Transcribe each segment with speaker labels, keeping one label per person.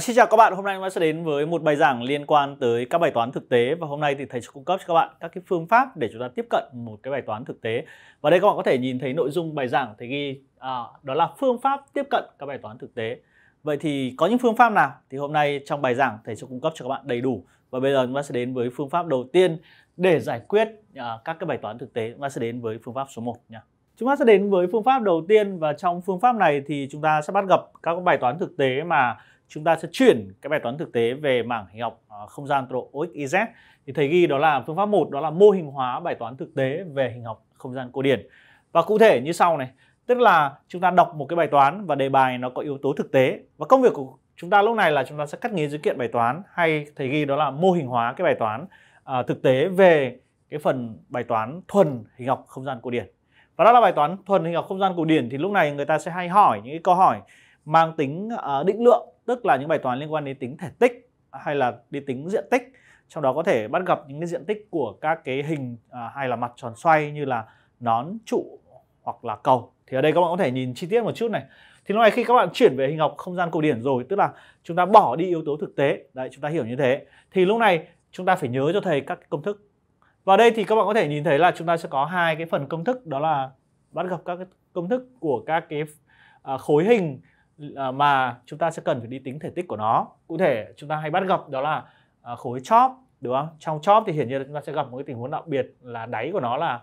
Speaker 1: Vâng, xin chào các bạn, hôm nay chúng ta sẽ đến với một bài giảng liên quan tới các bài toán thực tế và hôm nay thì thầy sẽ cung cấp cho các bạn các cái phương pháp để chúng ta tiếp cận một cái bài toán thực tế. Và đây các bạn có thể nhìn thấy nội dung bài giảng thầy ghi à, đó là phương pháp tiếp cận các bài toán thực tế. Vậy thì có những phương pháp nào? Thì hôm nay trong bài giảng thầy sẽ cung cấp cho các bạn đầy đủ. Và bây giờ chúng ta sẽ đến với phương pháp đầu tiên để giải quyết à, các cái bài toán thực tế. Chúng ta sẽ đến với phương pháp số 1 nha. Chúng ta sẽ đến với phương pháp đầu tiên và trong phương pháp này thì chúng ta sẽ bắt gặp các bài toán thực tế mà chúng ta sẽ chuyển cái bài toán thực tế về mảng hình học ờ, không gian tọa độ OXYZ e thì thầy ghi đó là phương pháp 1 đó là mô hình hóa bài toán thực tế về hình học không gian cổ điển. Và cụ thể như sau này, tức là chúng ta đọc một cái bài toán và đề bài nó có yếu tố thực tế và công việc của chúng ta lúc này là chúng ta sẽ cắt nghiến dữ kiện bài toán hay thầy ghi đó là mô hình hóa cái bài toán à, thực tế về cái phần bài toán thuần hình học không gian cổ điển. Và đó là bài toán thuần hình học không gian cổ điển thì lúc này người ta sẽ hay hỏi những cái câu hỏi mang tính ờ, định lượng tức là những bài toán liên quan đến tính thể tích hay là đi tính diện tích trong đó có thể bắt gặp những cái diện tích của các cái hình ờ, hay là mặt tròn xoay như là nón trụ hoặc là cầu thì ở đây các bạn có thể nhìn chi tiết một chút này thì lúc này khi các bạn chuyển về hình học không gian cổ điển rồi tức là chúng ta bỏ đi yếu tố thực tế đấy chúng ta hiểu như thế thì lúc này chúng ta phải nhớ cho thầy các công thức và đây thì các bạn có thể nhìn thấy là chúng ta sẽ có hai cái phần công thức đó là bắt gặp các cái công thức của các cái ờ, khối hình À, mà chúng ta sẽ cần phải đi tính thể tích của nó cụ thể chúng ta hay bắt gặp đó là à, khối chóp đúng không trong chóp thì hiển nhiên là chúng ta sẽ gặp một cái tình huống đặc biệt là đáy của nó là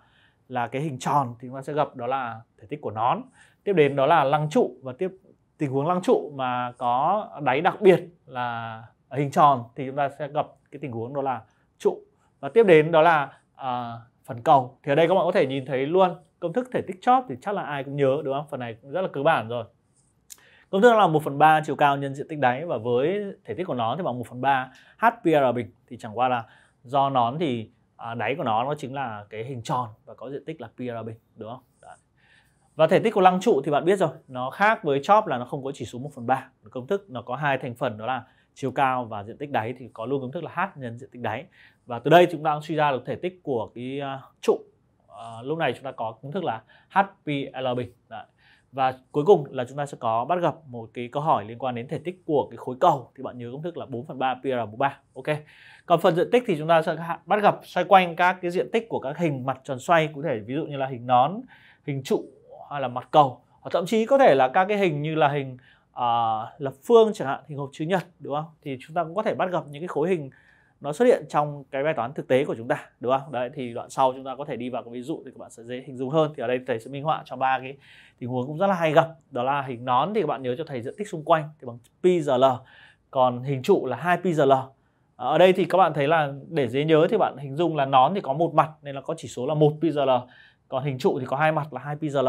Speaker 1: là cái hình tròn thì chúng ta sẽ gặp đó là thể tích của nón tiếp đến đó là lăng trụ và tiếp tình huống lăng trụ mà có đáy đặc biệt là hình tròn thì chúng ta sẽ gặp cái tình huống đó là trụ và tiếp đến đó là à, phần cầu thì ở đây các bạn có thể nhìn thấy luôn công thức thể tích chóp thì chắc là ai cũng nhớ đúng không phần này rất là cơ bản rồi công thức là 1 phần 3 chiều cao nhân diện tích đáy và với thể tích của nó thì bằng 1 phần 3 HPR bình thì chẳng qua là do nón thì à, đáy của nó nó chính là cái hình tròn và có diện tích là PR bình đúng không? Đấy. Và thể tích của lăng trụ thì bạn biết rồi, nó khác với chóp là nó không có chỉ số 1 phần 3. Công thức nó có hai thành phần đó là chiều cao và diện tích đáy thì có luôn công thức là h nhân diện tích đáy. Và từ đây chúng ta suy ra được thể tích của cái à, trụ. Uh, lúc này chúng ta có công thức là HPL bình. Đấy và cuối cùng là chúng ta sẽ có bắt gặp một cái câu hỏi liên quan đến thể tích của cái khối cầu thì bạn nhớ công thức là 4 phần 3 PR mũ 3 ok còn phần diện tích thì chúng ta sẽ bắt gặp xoay quanh các cái diện tích của các hình mặt tròn xoay có thể ví dụ như là hình nón hình trụ hay là mặt cầu hoặc thậm chí có thể là các cái hình như là hình uh, lập phương chẳng hạn hình hộp chữ nhật đúng không thì chúng ta cũng có thể bắt gặp những cái khối hình nó xuất hiện trong cái bài toán thực tế của chúng ta đúng không đấy thì đoạn sau chúng ta có thể đi vào cái ví dụ thì các bạn sẽ dễ hình dung hơn thì ở đây thầy sẽ minh họa cho ba cái tình huống cũng rất là hay gặp đó là hình nón thì các bạn nhớ cho thầy diện tích xung quanh thì bằng pi giờ l còn hình trụ là hai pi giờ l ở đây thì các bạn thấy là để dễ nhớ thì bạn hình dung là nón thì có một mặt nên là có chỉ số là một pi giờ l còn hình trụ thì có hai mặt là hai pi giờ l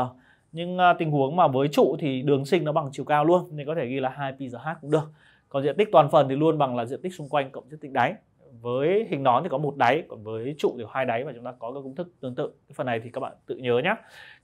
Speaker 1: nhưng à, tình huống mà với trụ thì đường sinh nó bằng chiều cao luôn nên có thể ghi là hai pi giờ h cũng được còn diện tích toàn phần thì luôn bằng là diện tích xung quanh cộng diện tích đáy với hình nón thì có một đáy còn với trụ thì có hai đáy và chúng ta có các công thức tương tự cái phần này thì các bạn tự nhớ nhé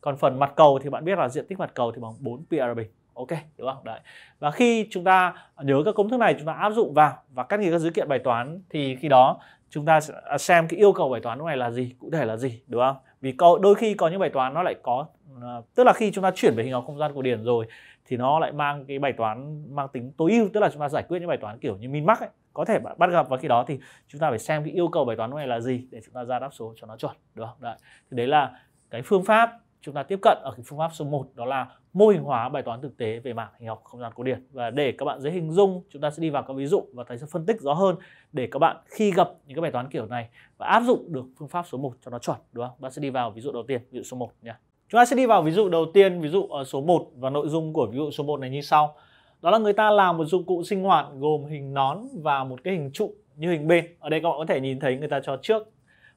Speaker 1: còn phần mặt cầu thì bạn biết là diện tích mặt cầu thì bằng 4 pi R bình ok đúng không đấy và khi chúng ta nhớ các công thức này chúng ta áp dụng vào và cắt ghi các dữ kiện bài toán thì khi đó chúng ta sẽ à, xem cái yêu cầu bài toán lúc này là gì cụ thể là gì đúng không vì có đôi khi có những bài toán nó lại có à, tức là khi chúng ta chuyển về hình học không gian cổ điển rồi thì nó lại mang cái bài toán mang tính tối ưu tức là chúng ta giải quyết những bài toán kiểu như min max ấy có thể bắt gặp và khi đó thì chúng ta phải xem cái yêu cầu bài toán này là gì để chúng ta ra đáp số cho nó chuẩn được không đấy thì đấy là cái phương pháp chúng ta tiếp cận ở cái phương pháp số 1 đó là mô hình hóa bài toán thực tế về mảng hình học không gian cổ điển và để các bạn dễ hình dung chúng ta sẽ đi vào các ví dụ và thầy sẽ phân tích rõ hơn để các bạn khi gặp những cái bài toán kiểu này và áp dụng được phương pháp số 1 cho nó chuẩn đúng không? Bạn sẽ đi vào ví dụ đầu tiên, ví dụ số 1 nha. Chúng ta sẽ đi vào ví dụ đầu tiên, ví dụ ở số 1 và nội dung của ví dụ số 1 này như sau. Đó là người ta làm một dụng cụ sinh hoạt gồm hình nón và một cái hình trụ như hình bên. Ở đây các bạn có thể nhìn thấy người ta cho trước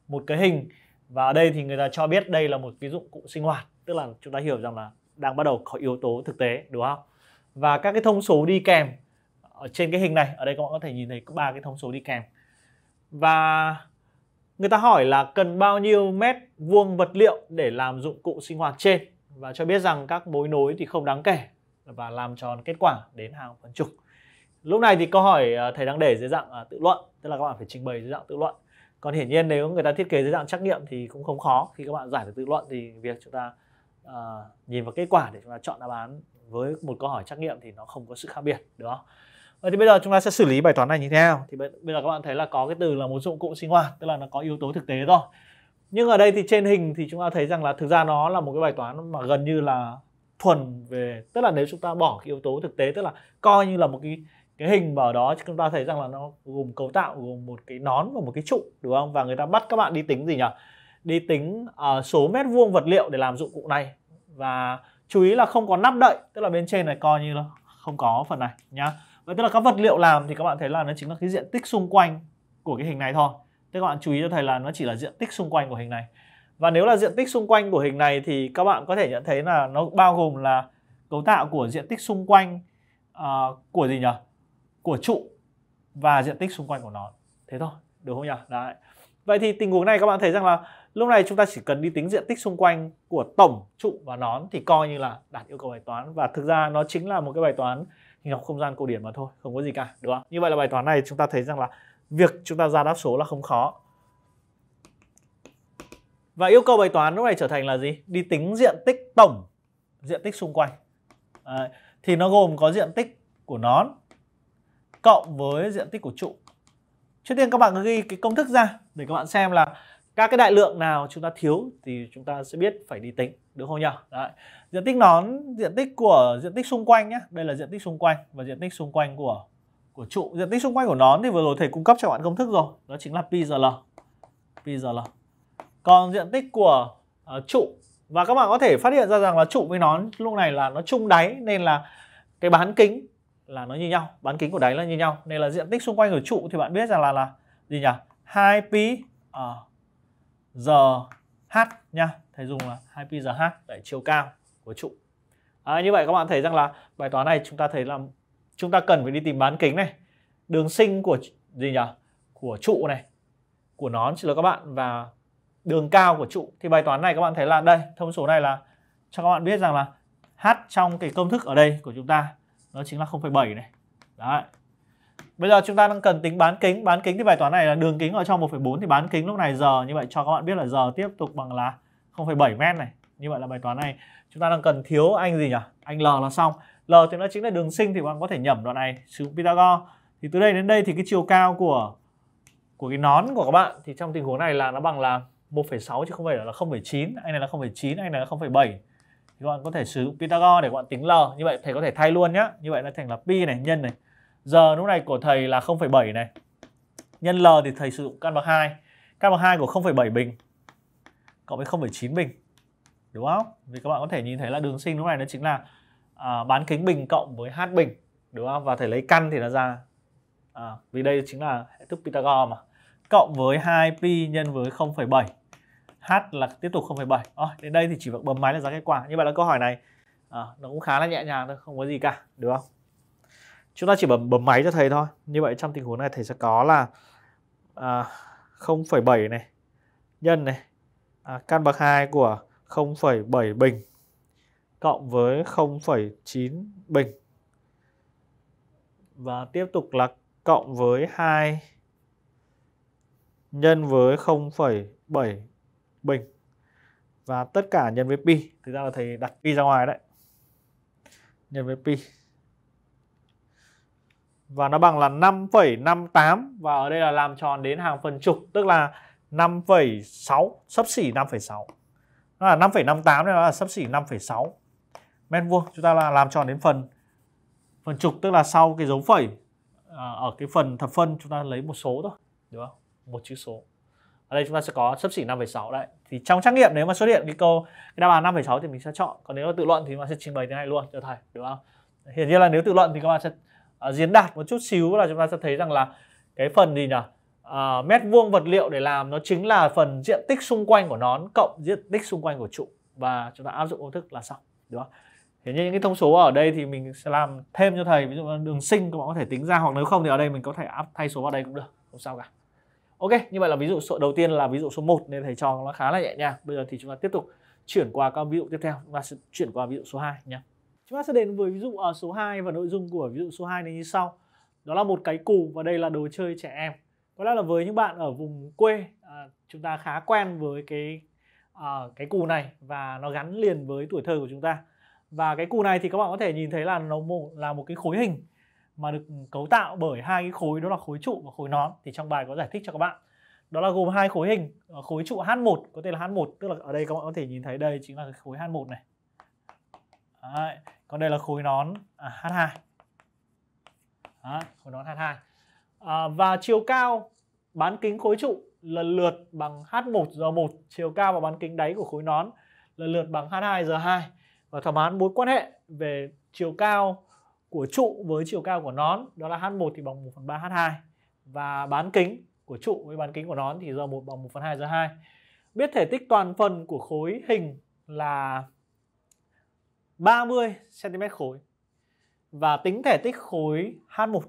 Speaker 1: một cái hình và ở đây thì người ta cho biết đây là một cái dụng cụ sinh hoạt, tức là chúng ta hiểu rằng là đang bắt đầu có yếu tố thực tế đúng không? Và các cái thông số đi kèm ở trên cái hình này, ở đây các bạn có thể nhìn thấy có ba cái thông số đi kèm. Và Người ta hỏi là cần bao nhiêu mét vuông vật liệu để làm dụng cụ sinh hoạt trên và cho biết rằng các mối nối thì không đáng kể và làm tròn kết quả đến hàng phần chục. Lúc này thì câu hỏi à, thầy đang để dưới dạng à, tự luận, tức là các bạn phải trình bày dưới dạng tự luận. Còn hiển nhiên nếu người ta thiết kế dưới dạng trắc nghiệm thì cũng không khó khi các bạn giải được tự luận thì việc chúng ta uh, nhìn vào kết quả để chúng ta chọn đáp án với một câu hỏi trắc nghiệm thì nó không có sự khác biệt, đúng không? Vậy ờ, thì bây giờ chúng ta sẽ xử lý bài toán này như thế nào? Thì bây, giờ các bạn thấy là có cái từ là một dụng cụ sinh hoạt, tức là nó có yếu tố thực tế rồi. Nhưng ở đây thì trên hình thì chúng ta thấy rằng là thực ra nó là một cái bài toán mà gần như là thuần về tức là nếu chúng ta bỏ cái yếu tố thực tế tức là coi như là một cái cái hình mà ở đó chúng ta thấy rằng là nó gồm cấu tạo gồm một cái nón và một cái trụ đúng không và người ta bắt các bạn đi tính gì nhỉ đi tính uh, số mét vuông vật liệu để làm dụng cụ này và chú ý là không có nắp đậy tức là bên trên này coi như là không có phần này nhá vậy tức là các vật liệu làm thì các bạn thấy là nó chính là cái diện tích xung quanh của cái hình này thôi thế các bạn chú ý cho thầy là nó chỉ là diện tích xung quanh của hình này và nếu là diện tích xung quanh của hình này thì các bạn có thể nhận thấy là nó bao gồm là cấu tạo của diện tích xung quanh uh, của gì nhỉ của trụ và diện tích xung quanh của nó thế thôi được không nhỉ đấy vậy thì tình huống này các bạn thấy rằng là lúc này chúng ta chỉ cần đi tính diện tích xung quanh của tổng trụ và nón thì coi như là đạt yêu cầu bài toán và thực ra nó chính là một cái bài toán hình học không gian cổ điển mà thôi không có gì cả đúng không như vậy là bài toán này chúng ta thấy rằng là việc chúng ta ra đáp số là không khó và yêu cầu bài toán lúc này trở thành là gì đi tính diện tích tổng diện tích xung quanh à, thì nó gồm có diện tích của nón cộng với diện tích của trụ trước tiên các bạn ghi cái công thức ra để các bạn xem là các cái đại lượng nào chúng ta thiếu thì chúng ta sẽ biết phải đi tính được không nhỉ Đấy. diện tích nón diện tích của diện tích xung quanh nhé đây là diện tích xung quanh và diện tích xung quanh của của trụ diện tích xung quanh của nón thì vừa rồi thầy cung cấp cho bạn công thức rồi đó chính là pi giờ l pi giờ l còn diện tích của uh, trụ và các bạn có thể phát hiện ra rằng là trụ với nón lúc này là nó chung đáy nên là cái bán kính là nó như nhau bán kính của đáy là như nhau nên là diện tích xung quanh của trụ thì bạn biết rằng là là gì nhỉ hai pi uh, giờ h nhá thầy dùng là 2 pi giờ h để chiều cao của trụ à, như vậy các bạn thấy rằng là bài toán này chúng ta thấy là chúng ta cần phải đi tìm bán kính này đường sinh của gì nhỉ của trụ này của nón chỉ là các bạn và đường cao của trụ thì bài toán này các bạn thấy là đây thông số này là cho các bạn biết rằng là h trong cái công thức ở đây của chúng ta nó chính là 0,7 này đấy Bây giờ chúng ta đang cần tính bán kính, bán kính thì bài toán này là đường kính ở trong 1,4 thì bán kính lúc này giờ như vậy cho các bạn biết là giờ tiếp tục bằng là 0,7 m này. Như vậy là bài toán này chúng ta đang cần thiếu anh gì nhỉ? Anh L là xong. L thì nó chính là đường sinh thì các bạn có thể nhẩm đoạn này sử dụng Pythagore. Thì từ đây đến đây thì cái chiều cao của của cái nón của các bạn thì trong tình huống này là nó bằng là 1,6 chứ không phải là 0,9, anh này là 0,9, anh này là 0,7 thì các bạn có thể sử dụng Pythagore để các bạn tính L như vậy thầy có thể thay luôn nhá như vậy nó thành là pi này nhân này Giờ lúc này của thầy là 0,7 này. Nhân L thì thầy sử dụng căn bậc 2. Căn bậc 2 của 0,7 bình cộng với 0,9 bình. Đúng không? Vì các bạn có thể nhìn thấy là đường sinh lúc này nó chính là à, bán kính bình cộng với h bình. Đúng không? Và thầy lấy căn thì nó ra à, vì đây chính là hệ thức Pythagore mà. Cộng với 2pi nhân với 0,7. H là tiếp tục 0,7. À, đến đây thì chỉ việc bấm máy là ra kết quả. Như vậy là câu hỏi này à, nó cũng khá là nhẹ nhàng thôi, không có gì cả, được không? chúng ta chỉ bấm bấm máy cho thầy thôi như vậy trong tình huống này thầy sẽ có là à, 0,7 này nhân này à, căn bậc 2 của 0,7 bình cộng với 0,9 bình và tiếp tục là cộng với 2 nhân với 0,7 bình và tất cả nhân với pi thực ra là thầy đặt pi ra ngoài đấy nhân với pi và nó bằng là 5,58 và ở đây là làm tròn đến hàng phần chục tức là 5,6 sấp xỉ 5,6 nó là 5,58 này nó là sấp xỉ 5,6 mét vuông chúng ta là làm tròn đến phần phần trục tức là sau cái dấu phẩy à, ở cái phần thập phân chúng ta lấy một số thôi đúng không một chữ số ở đây chúng ta sẽ có sấp xỉ 5,6 đấy thì trong trắc nghiệm nếu mà xuất hiện cái câu cái đáp án 5,6 thì mình sẽ chọn còn nếu là tự luận thì mình sẽ trình bày thế này luôn cho thầy đúng không hiển nhiên là nếu tự luận thì các bạn sẽ À, diễn đạt một chút xíu là chúng ta sẽ thấy rằng là cái phần gì nhỉ uh, mét vuông vật liệu để làm nó chính là phần diện tích xung quanh của nón cộng diện tích xung quanh của trụ và chúng ta áp dụng công thức là xong đúng không thế như những cái thông số ở đây thì mình sẽ làm thêm cho thầy ví dụ đường sinh các bạn có thể tính ra hoặc nếu không thì ở đây mình có thể áp thay số vào đây cũng được không sao cả ok như vậy là ví dụ số đầu tiên là ví dụ số 1 nên thầy cho nó khá là nhẹ nhàng bây giờ thì chúng ta tiếp tục chuyển qua các ví dụ tiếp theo và chuyển qua ví dụ số 2 nhé Chúng ta sẽ đến với ví dụ ở ờ, số 2 và nội dung của ví dụ số 2 này như sau. Đó là một cái cù và đây là đồ chơi trẻ em. Có lẽ là với những bạn ở vùng quê à, chúng ta khá quen với cái à, cái cù này và nó gắn liền với tuổi thơ của chúng ta. Và cái cù này thì các bạn có thể nhìn thấy là nó một là một cái khối hình mà được cấu tạo bởi hai cái khối đó là khối trụ và khối nón thì trong bài có giải thích cho các bạn đó là gồm hai khối hình khối trụ H1 có tên là H1 tức là ở đây các bạn có thể nhìn thấy đây chính là khối H1 này Đấy. còn đây là khối nón à, H2 Đấy. khối nón H2 à, và chiều cao bán kính khối trụ lần lượt bằng H1 R1 chiều cao và bán kính đáy của khối nón lần lượt bằng H2 R2 và thỏa mãn mối quan hệ về chiều cao của trụ với chiều cao của nón đó là H1 thì bằng 1 phần 3 H2 và bán kính của trụ với bán kính của nón thì R1 bằng 1 phần 2 R2 biết thể tích toàn phần của khối hình là 30 cm khối và tính thể tích khối H1.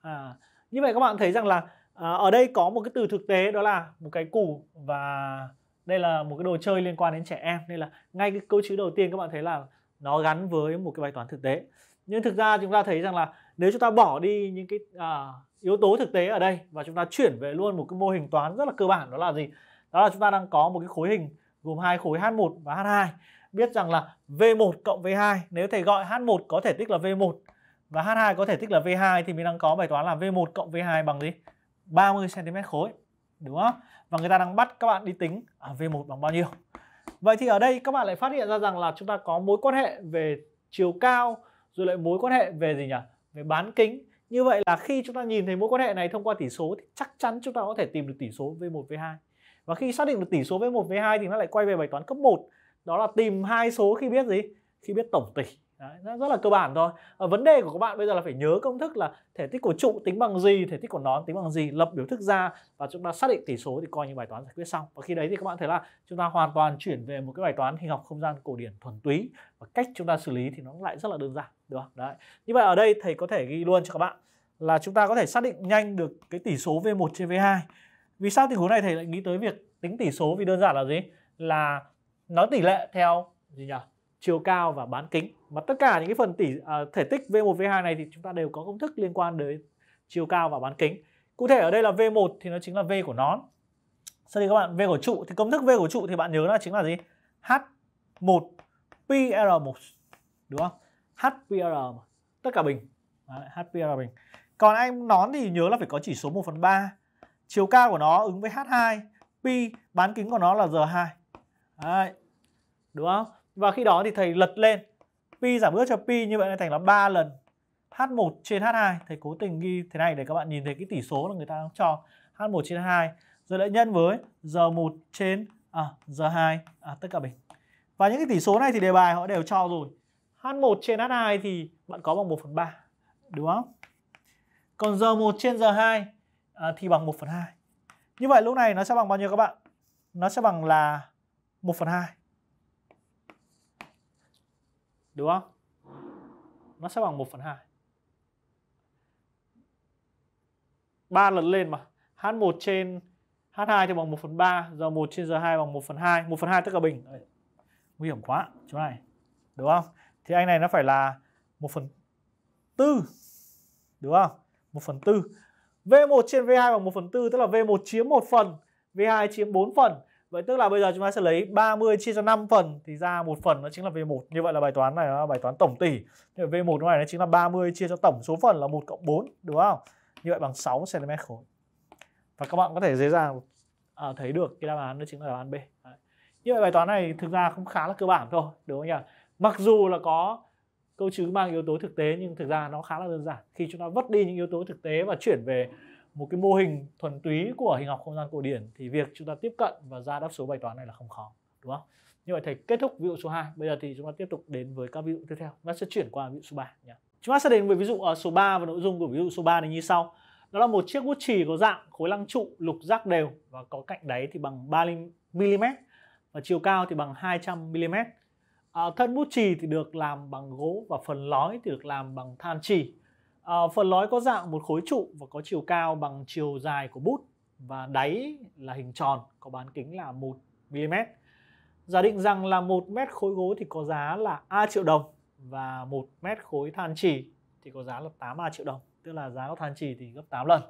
Speaker 1: À, như vậy các bạn thấy rằng là à, ở đây có một cái từ thực tế đó là một cái củ và đây là một cái đồ chơi liên quan đến trẻ em nên là ngay cái câu chữ đầu tiên các bạn thấy là nó gắn với một cái bài toán thực tế. Nhưng thực ra chúng ta thấy rằng là nếu chúng ta bỏ đi những cái à, yếu tố thực tế ở đây và chúng ta chuyển về luôn một cái mô hình toán rất là cơ bản đó là gì? Đó là chúng ta đang có một cái khối hình gồm hai khối H1 và H2 biết rằng là V1 cộng V2 nếu thầy gọi H1 có thể tích là V1 và H2 có thể tích là V2 thì mình đang có bài toán là V1 cộng V2 bằng gì? 30 cm khối. Đúng không? Và người ta đang bắt các bạn đi tính à, V1 bằng bao nhiêu. Vậy thì ở đây các bạn lại phát hiện ra rằng là chúng ta có mối quan hệ về chiều cao rồi lại mối quan hệ về gì nhỉ? Về bán kính. Như vậy là khi chúng ta nhìn thấy mối quan hệ này thông qua tỷ số thì chắc chắn chúng ta có thể tìm được tỷ số V1 V2. Và khi xác định được tỷ số V1 V2 thì nó lại quay về bài toán cấp 1 đó là tìm hai số khi biết gì khi biết tổng tỷ Đấy, nó rất là cơ bản thôi à, vấn đề của các bạn bây giờ là phải nhớ công thức là thể tích của trụ tính bằng gì thể tích của nón tính bằng gì lập biểu thức ra và chúng ta xác định tỷ số thì coi như bài toán giải quyết xong và khi đấy thì các bạn thấy là chúng ta hoàn toàn chuyển về một cái bài toán hình học không gian cổ điển thuần túy và cách chúng ta xử lý thì nó lại rất là đơn giản được không đấy như vậy ở đây thầy có thể ghi luôn cho các bạn là chúng ta có thể xác định nhanh được cái tỷ số v1 trên v2 vì sao tình huống này thầy lại nghĩ tới việc tính tỷ số vì đơn giản là gì là nói tỷ lệ theo gì nhỉ? chiều cao và bán kính mà tất cả những cái phần tỷ à, thể tích V1 V2 này thì chúng ta đều có công thức liên quan đến chiều cao và bán kính. Cụ thể ở đây là V1 thì nó chính là V của nón. Sau đây các bạn V của trụ thì công thức V của trụ thì bạn nhớ là chính là gì? H1 PR1 đúng không? HPR tất cả bình. Đấy, HPR bình. Còn anh nón thì nhớ là phải có chỉ số 1 phần 3 Chiều cao của nó ứng với H2 Pi bán kính của nó là R2 Đấy, đúng không? Và khi đó thì thầy lật lên pi giảm ước cho pi như vậy nó thành là 3 lần H1 trên H2 thầy cố tình ghi thế này để các bạn nhìn thấy cái tỷ số là người ta đang cho H1 trên H2 rồi lại nhân với R1 trên à, R2 à, tất cả bình và những cái tỷ số này thì đề bài họ đều cho rồi H1 trên H2 thì bạn có bằng 1 phần 3 đúng không? Còn R1 trên R2 à, thì bằng 1 phần 2 như vậy lúc này nó sẽ bằng bao nhiêu các bạn? Nó sẽ bằng là 1 phần 2 Đúng không? Nó sẽ bằng 1 phần 2. 3 lần lên mà. H1 trên H2 thì bằng 1 phần 3. Giờ 1 trên giờ 2 bằng 1 phần 2. 1 phần 2 tức là bình. Nguy hiểm quá. Chỗ này. Đúng không? Thì anh này nó phải là 1 phần 4. Đúng không? 1 phần 4. V1 trên V2 bằng 1 phần 4. Tức là V1 chiếm 1 phần. V2 chiếm 4 phần Vậy tức là bây giờ chúng ta sẽ lấy 30 chia cho 5 phần thì ra một phần nó chính là V1. Như vậy là bài toán này là bài toán tổng tỉ Như V1 này nó chính là 30 chia cho tổng số phần là 1 cộng 4 đúng không? Như vậy bằng 6 cm khối. Và các bạn có thể dễ dàng à, thấy được cái đáp án đó chính là đáp án B. Đấy. Như vậy bài toán này thực ra cũng khá là cơ bản thôi, đúng không nhỉ? Mặc dù là có câu chữ mang yếu tố thực tế nhưng thực ra nó khá là đơn giản. Khi chúng ta vứt đi những yếu tố thực tế và chuyển về một cái mô hình thuần túy của hình học không gian cổ điển thì việc chúng ta tiếp cận và ra đáp số bài toán này là không khó đúng không? Như vậy thầy kết thúc ví dụ số 2. Bây giờ thì chúng ta tiếp tục đến với các ví dụ tiếp theo. Chúng ta sẽ chuyển qua ví dụ số 3 nhé. Chúng ta sẽ đến với ví dụ ở ờ, số 3 và nội dung của ví dụ số 3 này như sau. Đó là một chiếc bút chì có dạng khối lăng trụ lục giác đều và có cạnh đáy thì bằng 30 mm và chiều cao thì bằng 200 mm. À, thân bút chì thì được làm bằng gỗ và phần lõi thì được làm bằng than chì À, phần lõi có dạng một khối trụ và có chiều cao bằng chiều dài của bút và đáy là hình tròn có bán kính là 1 mm. Giả định rằng là 1 mét khối gỗ thì có giá là A triệu đồng và 1 mét khối than chỉ thì có giá là 8A triệu đồng, tức là giá của than chỉ thì gấp 8 lần.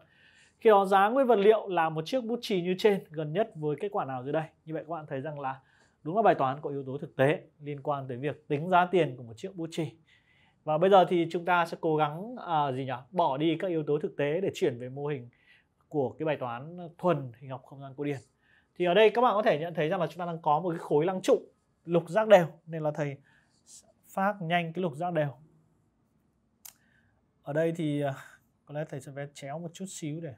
Speaker 1: Khi đó giá nguyên vật liệu là một chiếc bút chì như trên gần nhất với kết quả nào dưới đây. Như vậy các bạn thấy rằng là đúng là bài toán có yếu tố thực tế liên quan tới việc tính giá tiền của một chiếc bút chì và bây giờ thì chúng ta sẽ cố gắng à, gì nhỉ bỏ đi các yếu tố thực tế để chuyển về mô hình của cái bài toán thuần hình học không gian cổ điển thì ở đây các bạn có thể nhận thấy rằng là chúng ta đang có một cái khối lăng trụ lục giác đều nên là thầy phát nhanh cái lục giác đều ở đây thì à, có lẽ thầy sẽ vẽ chéo một chút xíu để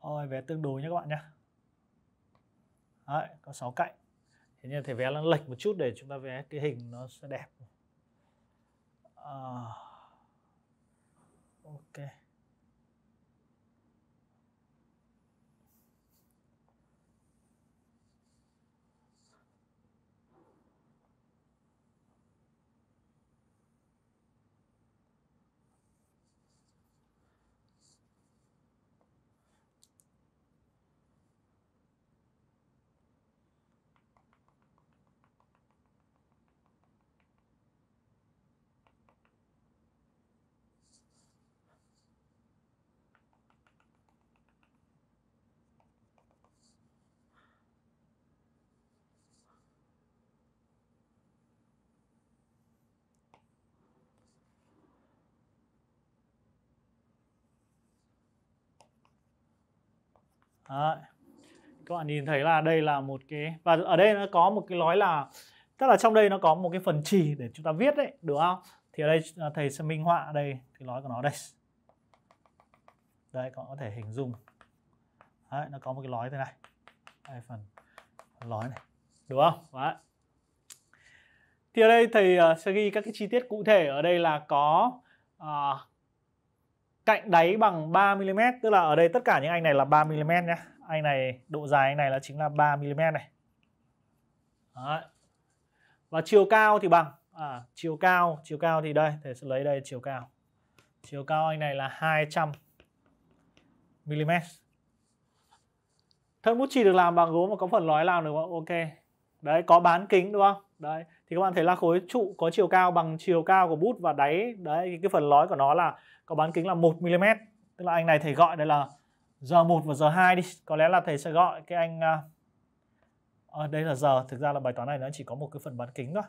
Speaker 1: ôi vẽ tương đối nhé các bạn nhé. Đấy, có 6 cạnh thế nên thầy vẽ nó lệch một chút để chúng ta vẽ cái hình nó sẽ đẹp à, ok Đấy. các bạn nhìn thấy là đây là một cái và ở đây nó có một cái lối là tức là trong đây nó có một cái phần chỉ để chúng ta viết đấy được không thì ở đây à, thầy sẽ minh họa đây cái lối của nó đây đây các bạn có thể hình dung đấy, nó có một cái lối thế này đây phần, lối này đúng không đấy thì ở đây thầy à, sẽ ghi các cái chi tiết cụ thể ở đây là có uh, cạnh đáy bằng 3mm tức là ở đây tất cả những anh này là 3mm nhé anh này độ dài anh này là chính là 3mm này Đấy. và chiều cao thì bằng à, chiều cao chiều cao thì đây thì lấy đây chiều cao chiều cao anh này là 200 mm thân bút chì được làm bằng gốm và có phần lói làm được không? Ok đấy có bán kính đúng không đấy thì các bạn thấy là khối trụ có chiều cao bằng chiều cao của bút và đáy đấy cái phần lói của nó là có bán kính là 1 mm tức là anh này thầy gọi đây là giờ 1 và giờ 2 đi có lẽ là thầy sẽ gọi cái anh à, ờ, đây là giờ thực ra là bài toán này nó chỉ có một cái phần bán kính thôi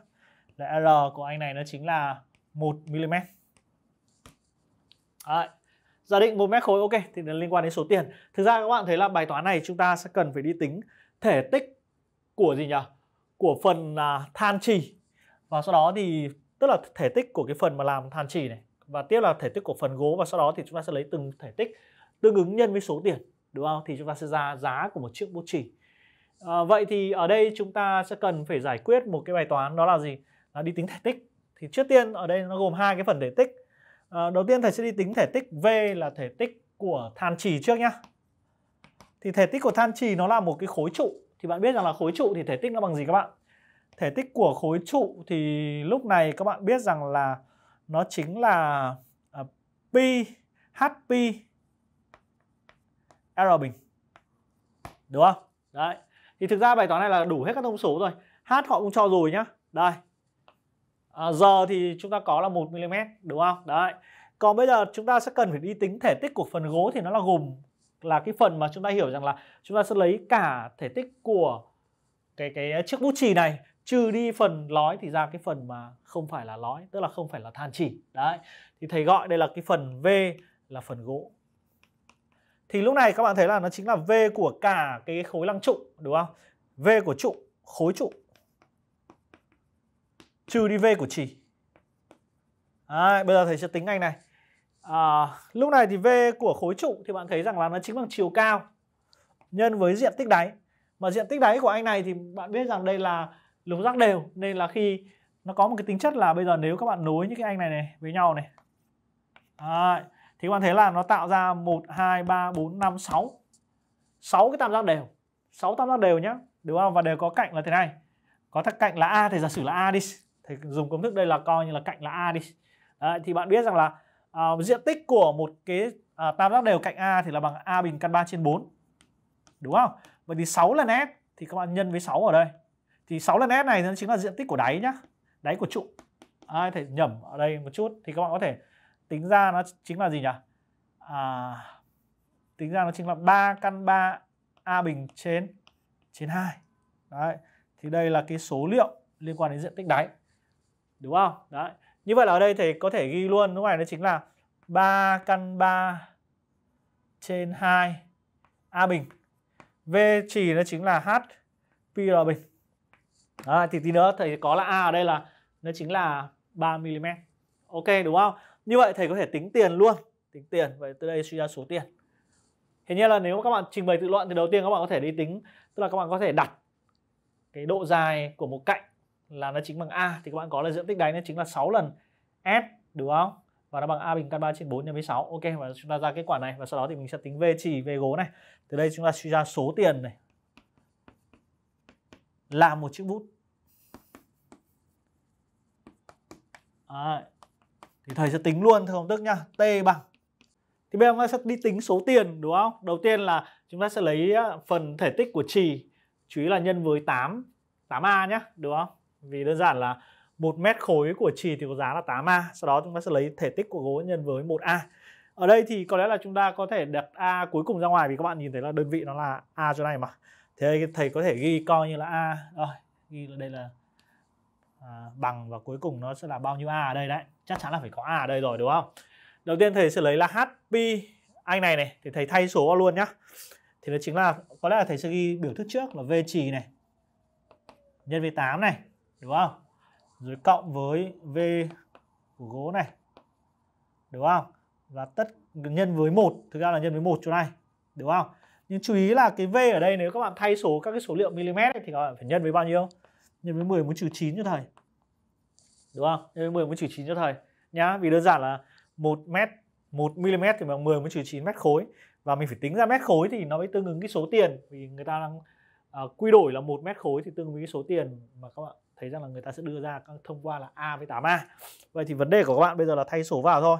Speaker 1: là R của anh này nó chính là 1 mm Đấy. giả định một mét khối ok thì nó liên quan đến số tiền thực ra các bạn thấy là bài toán này chúng ta sẽ cần phải đi tính thể tích của gì nhỉ của phần à, than trì và sau đó thì tức là thể tích của cái phần mà làm than trì này và tiếp là thể tích cổ phần gố và sau đó thì chúng ta sẽ lấy từng thể tích tương ứng nhân với số tiền đúng không thì chúng ta sẽ ra giá của một chiếc bút chì à, vậy thì ở đây chúng ta sẽ cần phải giải quyết một cái bài toán đó là gì là đi tính thể tích thì trước tiên ở đây nó gồm hai cái phần thể tích à, đầu tiên thầy sẽ đi tính thể tích v là thể tích của than trì trước nhá thì thể tích của than trì nó là một cái khối trụ thì bạn biết rằng là khối trụ thì thể tích nó bằng gì các bạn thể tích của khối trụ thì lúc này các bạn biết rằng là nó chính là à, p pi hp r bình đúng không đấy thì thực ra bài toán này là đủ hết các thông số rồi h họ cũng cho rồi nhá đây à, giờ thì chúng ta có là 1 mm đúng không đấy còn bây giờ chúng ta sẽ cần phải đi tính thể tích của phần gỗ thì nó là gồm là cái phần mà chúng ta hiểu rằng là chúng ta sẽ lấy cả thể tích của cái cái chiếc bút chì này trừ đi phần lói thì ra cái phần mà không phải là lói tức là không phải là than chỉ đấy thì thầy gọi đây là cái phần v là phần gỗ thì lúc này các bạn thấy là nó chính là v của cả cái khối lăng trụ đúng không v của trụ khối trụ trừ đi v của chỉ đấy, bây giờ thầy sẽ tính ngay này à, lúc này thì v của khối trụ thì bạn thấy rằng là nó chính bằng chiều cao nhân với diện tích đáy mà diện tích đáy của anh này thì bạn biết rằng đây là lục giác đều nên là khi nó có một cái tính chất là bây giờ nếu các bạn nối những cái anh này này với nhau này à, thì các bạn thấy là nó tạo ra 1, 2, 3, 4, 5, 6 6 cái tam giác đều 6 tam giác đều nhá đúng không và đều có cạnh là thế này có thắc cạnh là A thì giả sử là A đi thì dùng công thức đây là coi như là cạnh là A đi Đấy, thì bạn biết rằng là à, diện tích của một cái à, tam giác đều cạnh A thì là bằng A bình căn 3 trên 4 đúng không vậy thì 6 lần S thì các bạn nhân với 6 ở đây thì 6 lần S này nó chính là diện tích của đáy nhá đáy của trụ ai thể nhầm ở đây một chút thì các bạn có thể tính ra nó chính là gì nhỉ à, tính ra nó chính là ba căn 3 A bình trên trên 2 đấy thì đây là cái số liệu liên quan đến diện tích đáy đúng không đấy như vậy là ở đây thì có thể ghi luôn lúc này nó chính là 3 căn 3 trên 2 A bình V chỉ nó chính là H PR bình à, thì tí nữa thầy có là a ở đây là nó chính là 3 mm ok đúng không như vậy thầy có thể tính tiền luôn tính tiền vậy từ đây suy ra số tiền hình như là nếu các bạn trình bày tự luận thì đầu tiên các bạn có thể đi tính tức là các bạn có thể đặt cái độ dài của một cạnh là nó chính bằng a thì các bạn có là diện tích đáy nó chính là 6 lần s đúng không và nó bằng a bình căn 3 trên 4 nhân với 6 ok và chúng ta ra kết quả này và sau đó thì mình sẽ tính v chỉ v gố này từ đây chúng ta suy ra số tiền này là một chiếc bút Đấy. Thì thầy sẽ tính luôn thưa công thức nhá, t bằng. Thì bây giờ chúng ta sẽ đi tính số tiền đúng không? Đầu tiên là chúng ta sẽ lấy phần thể tích của trì, chú ý là nhân với 8, 8A nhá, đúng không? Vì đơn giản là một mét khối của trì thì có giá là 8A, sau đó chúng ta sẽ lấy thể tích của gỗ nhân với 1A. Ở đây thì có lẽ là chúng ta có thể đặt A cuối cùng ra ngoài vì các bạn nhìn thấy là đơn vị nó là A chỗ này mà. Thế thầy có thể ghi coi như là A, rồi, ghi là đây là à, bằng và cuối cùng nó sẽ là bao nhiêu a ở đây đấy chắc chắn là phải có a ở đây rồi đúng không đầu tiên thầy sẽ lấy là h pi anh này này thì thầy thay số luôn nhá thì nó chính là có lẽ là thầy sẽ ghi biểu thức trước là v trì này nhân với 8 này đúng không rồi cộng với v của gỗ này đúng không và tất nhân với một thực ra là nhân với một chỗ này đúng không nhưng chú ý là cái v ở đây nếu các bạn thay số các cái số liệu mm ấy, thì các bạn phải nhân với bao nhiêu nhân với 10 muốn trừ 9 cho thầy. Đúng không? Nhân với 10 muốn trừ 9 cho thầy nhá, vì đơn giản là 1 mét 1 mm thì bằng 10 mới trừ 9 mét khối và mình phải tính ra mét khối thì nó mới tương ứng cái số tiền vì người ta đang à, quy đổi là 1 mét khối thì tương ứng với cái số tiền mà các bạn thấy rằng là người ta sẽ đưa ra thông qua là A với 8A. Vậy thì vấn đề của các bạn bây giờ là thay số vào thôi.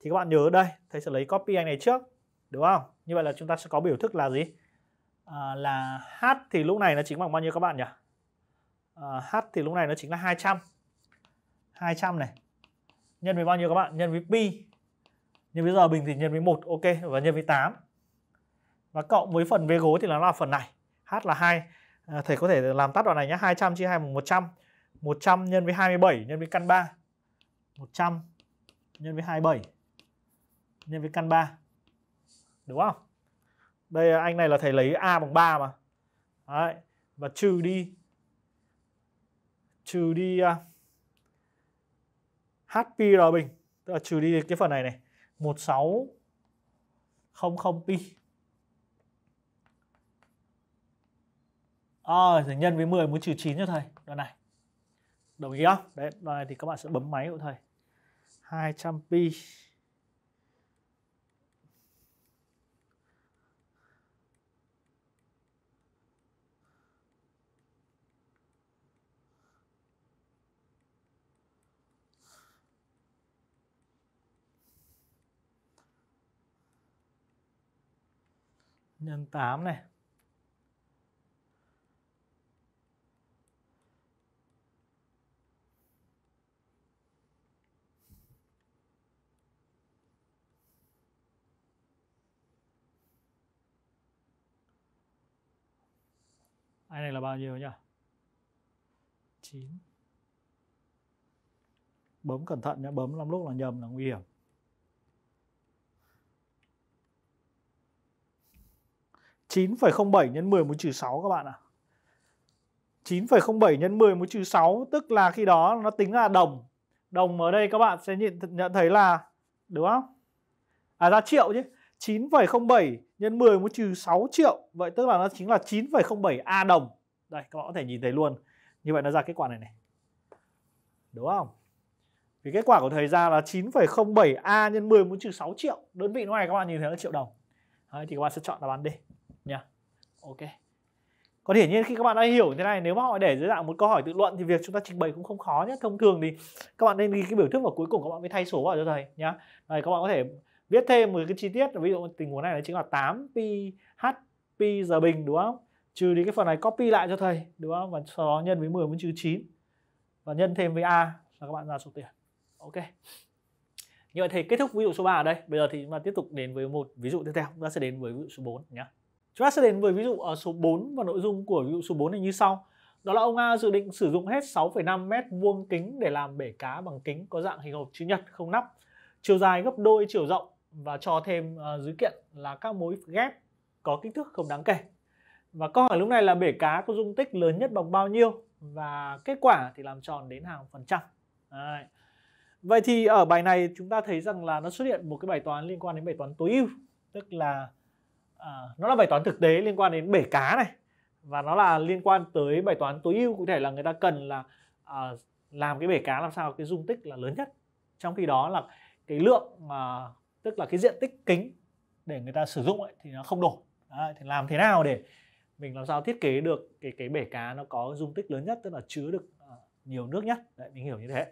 Speaker 1: Thì các bạn nhớ đây, thầy sẽ lấy copy anh này trước, đúng không? Như vậy là chúng ta sẽ có biểu thức là gì? À, là H thì lúc này nó chính bằng bao nhiêu các bạn nhỉ? à, h thì lúc này nó chính là 200 200 này nhân với bao nhiêu các bạn nhân với pi nhân với giờ bình thì nhân với 1 ok và nhân với 8 và cộng với phần vế gối thì nó là phần này h là 2 à, ờ, thầy có thể làm tắt đoạn này nhé 200 chia 2 bằng 100 100 nhân với 27 nhân với căn 3 100 nhân với 27 nhân với căn 3 đúng không đây anh này là thầy lấy a bằng 3 mà Đấy. và trừ đi trừ đi uh, à, HPR bình tức là trừ đi cái phần này này 1600pi à, rồi nhân với 10 muốn trừ 9 cho thầy đoạn này đồng ý không đấy đoạn này thì các bạn sẽ bấm máy của thầy 200 pi nhân 8 này Anh này là bao nhiêu nhỉ? 9 Bấm cẩn thận nhé, bấm lắm lúc là nhầm là nguy hiểm 9,07 nhân 10 muốn trừ 6 các bạn ạ. À. 9,07 nhân 10 muốn trừ 6 tức là khi đó nó tính là đồng. Đồng ở đây các bạn sẽ nhận, nhận thấy là đúng không? À ra triệu chứ. 9,07 nhân 10 muốn trừ 6 triệu. Vậy tức là nó chính là 9,07 A đồng. Đây các bạn có thể nhìn thấy luôn. Như vậy nó ra kết quả này này. Đúng không? Vì kết quả của thầy ra là 9,07 A nhân 10 muốn trừ 6 triệu. Đơn vị nó này các bạn nhìn thấy là triệu đồng. Đấy, thì các bạn sẽ chọn đáp án đi nhỉ ok có thể nhiên khi các bạn đã hiểu thế này nếu mà họ để dưới dạng một câu hỏi tự luận thì việc chúng ta trình bày cũng không khó nhé thông thường thì các bạn nên ghi cái biểu thức và cuối cùng các bạn mới thay số vào cho thầy nhá này các bạn có thể viết thêm một cái chi tiết ví dụ tình huống này là chính là 8 pi h pi giờ bình đúng không trừ đi cái phần này copy lại cho thầy đúng không và sau đó nhân với 10 với trừ 9 và nhân thêm với a là các bạn ra số tiền ok như vậy thì kết thúc ví dụ số 3 ở đây bây giờ thì chúng ta tiếp tục đến với một ví dụ tiếp theo chúng ta sẽ đến với ví dụ số 4 nhé Chúng ta sẽ đến với ví dụ ở số 4 và nội dung của ví dụ số 4 này như sau. Đó là ông A dự định sử dụng hết 6,5 mét vuông kính để làm bể cá bằng kính có dạng hình hộp chữ nhật không nắp, chiều dài gấp đôi chiều rộng và cho thêm uh, dữ kiện là các mối ghép có kích thước không đáng kể. Và câu hỏi lúc này là bể cá có dung tích lớn nhất bằng bao nhiêu và kết quả thì làm tròn đến hàng phần trăm. Đấy. Vậy thì ở bài này chúng ta thấy rằng là nó xuất hiện một cái bài toán liên quan đến bài toán tối ưu, tức là À, nó là bài toán thực tế liên quan đến bể cá này và nó là liên quan tới bài toán tối ưu cụ thể là người ta cần là à, làm cái bể cá làm sao cái dung tích là lớn nhất trong khi đó là cái lượng mà tức là cái diện tích kính để người ta sử dụng ấy, thì nó không đủ Đấy, thì làm thế nào để mình làm sao thiết kế được cái cái bể cá nó có dung tích lớn nhất tức là chứa được uh, nhiều nước nhất Đấy, mình hiểu như thế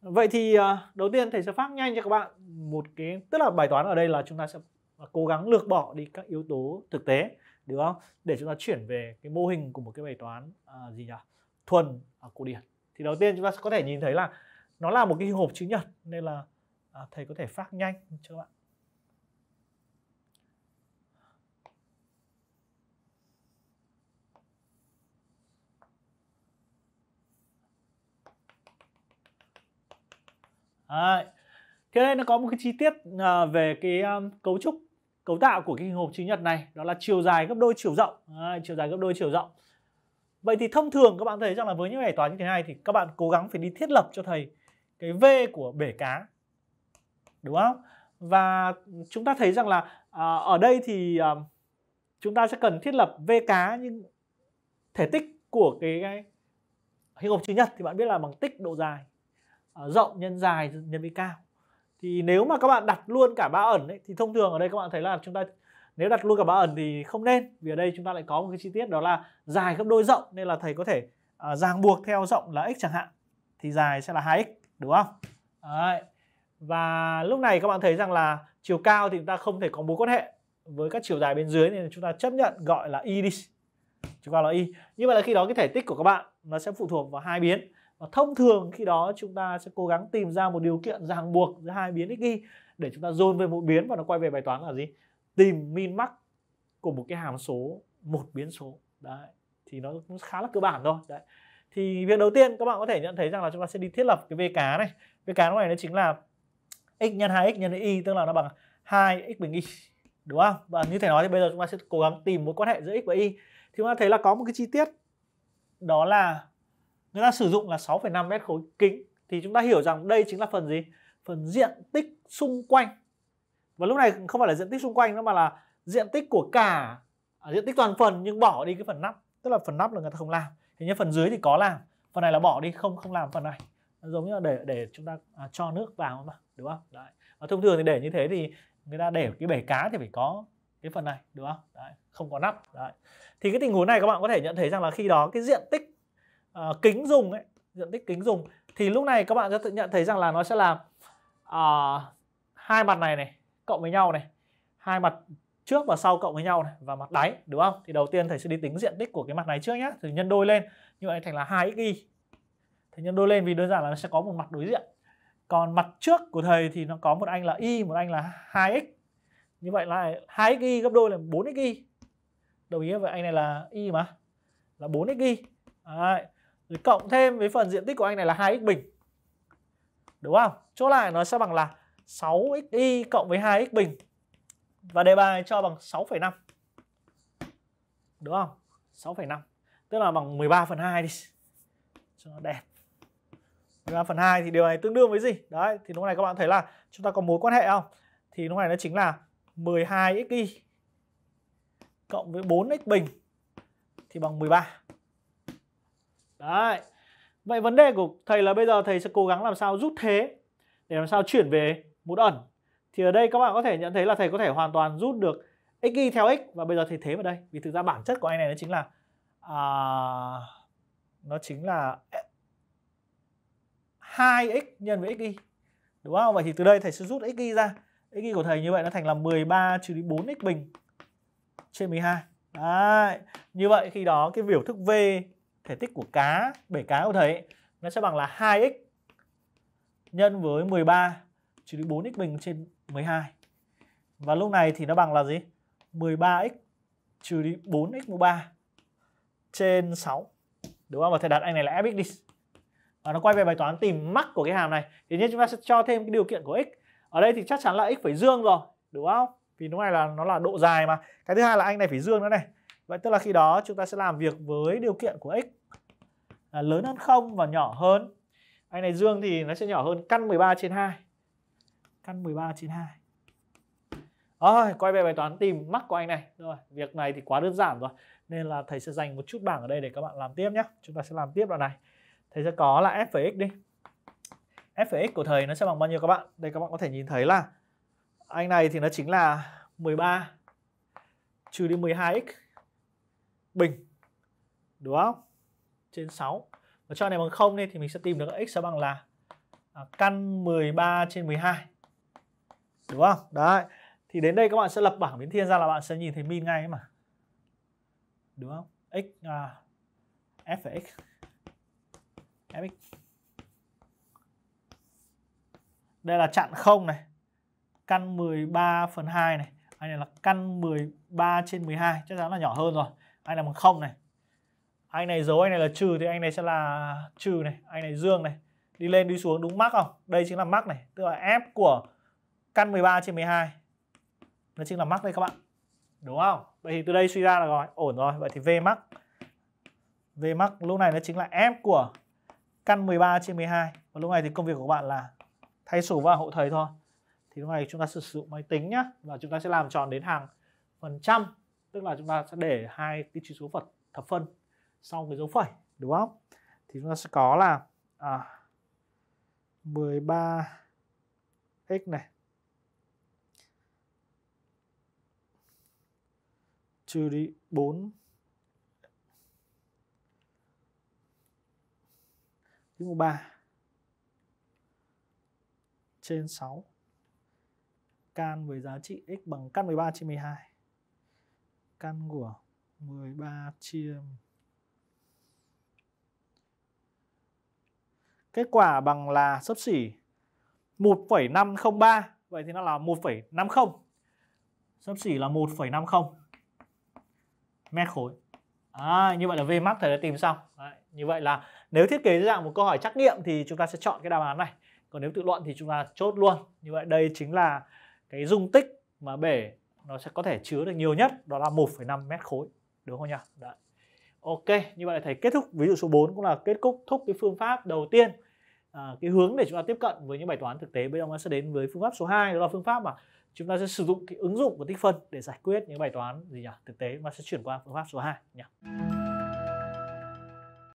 Speaker 1: vậy thì uh, đầu tiên thầy sẽ phát nhanh cho các bạn một cái tức là bài toán ở đây là chúng ta sẽ và cố gắng lược bỏ đi các yếu tố thực tế được không để chúng ta chuyển về cái mô hình của một cái bài toán à, gì nhỉ thuần à, cổ điển thì đầu tiên chúng ta có thể nhìn thấy là nó là một cái hộp chữ nhật nên là à, thầy có thể phát nhanh cho các bạn Đấy. Thế đây nó có một cái chi tiết à, về cái um, cấu trúc cấu tạo của cái hình hộp chữ nhật này đó là chiều dài gấp đôi chiều rộng à, chiều dài gấp đôi chiều rộng vậy thì thông thường các bạn thấy rằng là với những bài toán như thế này thì các bạn cố gắng phải đi thiết lập cho thầy cái v của bể cá đúng không và chúng ta thấy rằng là à, ở đây thì à, chúng ta sẽ cần thiết lập v cá nhưng thể tích của cái, cái hình hộp chữ nhật thì bạn biết là bằng tích độ dài à, rộng nhân dài nhân với cao thì nếu mà các bạn đặt luôn cả ba ẩn ấy, thì thông thường ở đây các bạn thấy là chúng ta nếu đặt luôn cả ba ẩn thì không nên vì ở đây chúng ta lại có một cái chi tiết đó là dài gấp đôi rộng nên là thầy có thể uh, ràng buộc theo rộng là x chẳng hạn thì dài sẽ là 2x đúng không? Đấy. Và lúc này các bạn thấy rằng là chiều cao thì chúng ta không thể có mối quan hệ với các chiều dài bên dưới nên chúng ta chấp nhận gọi là y đi. Chiều cao là y. Như vậy là khi đó cái thể tích của các bạn nó sẽ phụ thuộc vào hai biến và thông thường khi đó chúng ta sẽ cố gắng tìm ra một điều kiện ràng buộc giữa hai biến x y để chúng ta dồn về một biến và nó quay về bài toán là gì tìm min max của một cái hàm số một biến số đấy thì nó cũng khá là cơ bản thôi đấy thì việc đầu tiên các bạn có thể nhận thấy rằng là chúng ta sẽ đi thiết lập cái v cá này v cá này nó chính là x nhân 2x nhân y tức là nó bằng 2x bình y đúng không và như thể nói thì bây giờ chúng ta sẽ cố gắng tìm mối quan hệ giữa x và y thì chúng ta thấy là có một cái chi tiết đó là người ta sử dụng là 6,5 mét khối kính thì chúng ta hiểu rằng đây chính là phần gì phần diện tích xung quanh và lúc này không phải là diện tích xung quanh nữa mà là diện tích của cả à, diện tích toàn phần nhưng bỏ đi cái phần nắp tức là phần nắp là người ta không làm thế như phần dưới thì có làm phần này là bỏ đi không không làm phần này giống như là để để chúng ta à, cho nước vào mà đúng không đấy và thông thường thì để như thế thì người ta để cái bể cá thì phải có cái phần này đúng không đấy không có nắp đấy thì cái tình huống này các bạn có thể nhận thấy rằng là khi đó cái diện tích uh, kính dùng ấy, diện tích kính dùng thì lúc này các bạn sẽ tự nhận thấy rằng là nó sẽ làm uh, ờ, hai mặt này này cộng với nhau này, hai mặt trước và sau cộng với nhau này và mặt đáy đúng không? Thì đầu tiên thầy sẽ đi tính diện tích của cái mặt này trước nhé, thì nhân đôi lên như vậy thành là hai x y, Thầy nhân đôi lên vì đơn giản là nó sẽ có một mặt đối diện. Còn mặt trước của thầy thì nó có một anh là y, một anh là 2x. Như vậy là x y gấp đôi là 4 y, Đồng ý với anh này là y mà. Là 4xy. Đấy thì cộng thêm với phần diện tích của anh này là 2x bình. Đúng không? chỗ lại nó sẽ bằng là 6xy cộng với 2x bình. Và đề bài cho bằng 6,5. Đúng không? 6,5. Tức là bằng 13 phần 2 đi. Cho nó đẹp. 13 phần 2 thì điều này tương đương với gì? Đấy, thì lúc này các bạn thấy là chúng ta có mối quan hệ không? Thì lúc này nó chính là 12xy cộng với 4x bình thì bằng 13. Đấy. Vậy vấn đề của thầy là bây giờ thầy sẽ cố gắng làm sao rút thế để làm sao chuyển về một ẩn. Thì ở đây các bạn có thể nhận thấy là thầy có thể hoàn toàn rút được x y theo x và bây giờ thầy thế vào đây vì thực ra bản chất của anh này nó chính là à, nó chính là 2x nhân với x y đúng không? Vậy thì từ đây thầy sẽ rút x y ra. x y của thầy như vậy nó thành là 13 trừ đi 4x bình trên 12. Đấy. Như vậy khi đó cái biểu thức V thể tích của cá, bể cá có thấy nó sẽ bằng là 2x nhân với 13 trừ đi 4x bình trên 12. Và lúc này thì nó bằng là gì? 13x trừ đi 4x mũ 3 trên 6. Đúng không? Và thầy đặt anh này là fx đi. Và nó quay về bài toán tìm mắc của cái hàm này. Thì nhiên chúng ta sẽ cho thêm cái điều kiện của x. Ở đây thì chắc chắn là x phải dương rồi, đúng không? Vì lúc này là nó là độ dài mà. Cái thứ hai là anh này phải dương nữa này. Vậy tức là khi đó chúng ta sẽ làm việc với điều kiện của x là lớn hơn 0 và nhỏ hơn. Anh này dương thì nó sẽ nhỏ hơn căn 13 trên 2. Căn 13 trên 2. Rồi, quay về bài toán tìm mắc của anh này. Rồi, việc này thì quá đơn giản rồi. Nên là thầy sẽ dành một chút bảng ở đây để các bạn làm tiếp nhé. Chúng ta sẽ làm tiếp đoạn này. Thầy sẽ có là f x đi. f x của thầy nó sẽ bằng bao nhiêu các bạn? Đây các bạn có thể nhìn thấy là anh này thì nó chính là 13 trừ đi 12x bình đúng không trên 6 và cho này bằng không nên thì mình sẽ tìm được x sẽ bằng là à, căn 13 trên 12 đúng không đấy thì đến đây các bạn sẽ lập bảng biến thiên ra là bạn sẽ nhìn thấy min ngay ấy mà đúng không x à, f x fx đây là chặn không này căn 13 phần 2 này anh này là căn 13 trên 12 chắc chắn là nhỏ hơn rồi anh làm bằng không này anh này dấu anh này là trừ thì anh này sẽ là trừ này anh này dương này đi lên đi xuống đúng mắc không đây chính là mắc này tức là f của căn 13 trên 12 nó chính là mắc đây các bạn đúng không vậy thì từ đây suy ra là rồi ổn rồi vậy thì v mắc v mắc lúc này nó chính là f của căn 13 trên 12 và lúc này thì công việc của bạn là thay sổ vào hộ thầy thôi thì lúc này chúng ta sử dụng máy tính nhá và chúng ta sẽ làm tròn đến hàng phần trăm tức là chúng ta sẽ để hai cái chỉ số phật thập phân sau cái dấu phẩy đúng không thì chúng ta sẽ có là à, 13 x này trừ đi 4 thứ mũ trên 6 can với giá trị x bằng căn 13 trên 12 căn của 13 chia Kết quả bằng là xấp xỉ 1,503 Vậy thì nó là 1,50 Xấp xỉ là 1,50 mét khối à, Như vậy là về mắt thầy đã tìm xong Đấy, Như vậy là nếu thiết kế dạng một câu hỏi trắc nghiệm Thì chúng ta sẽ chọn cái đáp án này Còn nếu tự luận thì chúng ta chốt luôn Như vậy đây chính là cái dung tích mà bể nó sẽ có thể chứa được nhiều nhất đó là 1,5 mét khối đúng không nhỉ Đấy. ok như vậy thầy kết thúc ví dụ số 4 cũng là kết thúc thúc cái phương pháp đầu tiên à, cái hướng để chúng ta tiếp cận với những bài toán thực tế bây giờ chúng ta sẽ đến với phương pháp số 2 đó là phương pháp mà chúng ta sẽ sử dụng cái ứng dụng của tích phân để giải quyết những bài toán gì nhỉ thực tế mà sẽ chuyển qua phương pháp số 2 nhỉ